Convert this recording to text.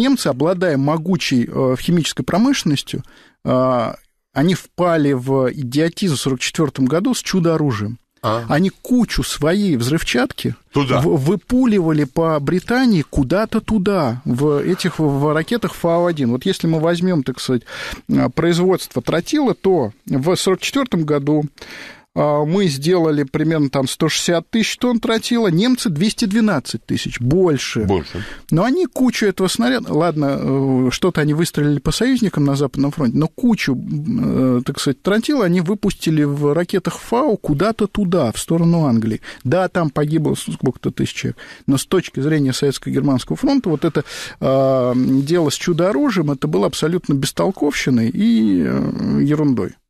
Немцы, обладая могучей э, химической промышленностью, э, они впали в идиотизм в 1944 году с чудо-оружием. А? Они кучу своей взрывчатки туда. В, выпуливали по Британии куда-то туда, в этих в ракетах Фау-1. Вот если мы возьмем, так сказать, э, производство тротила, то в 1944 году а, мы сделали примерно там 160 тысяч тонн тротила, немцы 212 тысяч, больше. Больше. Но они кучу этого снаряда, ладно, э, что-то они выстрелили по союзникам на Западном фронте, но кучу, э, так сказать, тротила они выпустили в ракетах ФАУ куда-то туда, в сторону Англии. Да, там погибло сколько-то тысяч человек, но с точки зрения Советско-Германского фронта вот это а, дело с чудо-оружием, это было абсолютно бестолковщиной и э, ерундой.